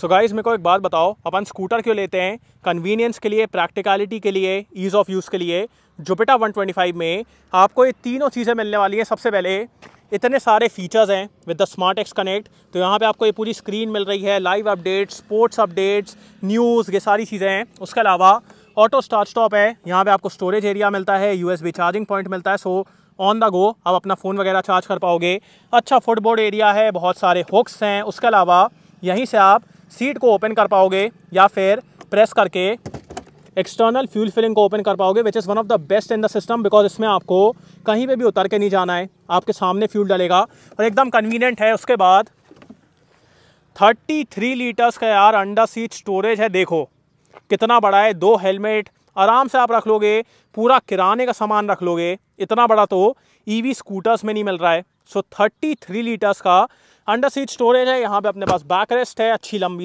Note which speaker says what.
Speaker 1: so guys मेरे को एक बात बताओ अपन स्कूटर क्यों लेते हैं कन्वीनियंस के लिए प्रैक्टिकलिटी के लिए ईज़ ऑफ यूज़ के लिए जुपिटा 125 में आपको ये तीनों चीज़ें मिलने वाली हैं सबसे पहले इतने सारे फीचर्स हैं with the smart X connect तो यहाँ पे आपको ये पूरी स्क्रीन मिल रही है live updates sports updates news ये सारी चीज़ें हैं उसके अलावा ऑटो स्टार्ट स्टॉप है यहाँ पे आपको स्टोरेज एरिया मिलता है यू चार्जिंग पॉइंट मिलता है सो ऑन द गो आप अपना फ़ोन वगैरह चार्ज कर पाओगे अच्छा फुटबोर्ड एरिया है बहुत सारे हुक्स हैं उसके अलावा यहीं से आप सीट को ओपन कर पाओगे या फिर प्रेस करके एक्सटर्नल फ्यूल फिलिंग को ओपन कर पाओगे which is one of the best in the system because इसमें आपको कहीं पे भी उतर के नहीं जाना है आपके सामने फ्यूल डलेगा और एकदम कन्वीनियंट है उसके बाद 33 लीटर्स का यार अंडर सीट स्टोरेज है देखो कितना बड़ा है दो हेलमेट आराम से आप रख लोगे पूरा किराने का सामान रख लोगे इतना बड़ा तो ई e स्कूटर्स में नहीं मिल रहा है सो थर्टी लीटर्स का अंडर सीट स्टोरेज है यहाँ पे अपने पास बैक रेस्ट है अच्छी लंबी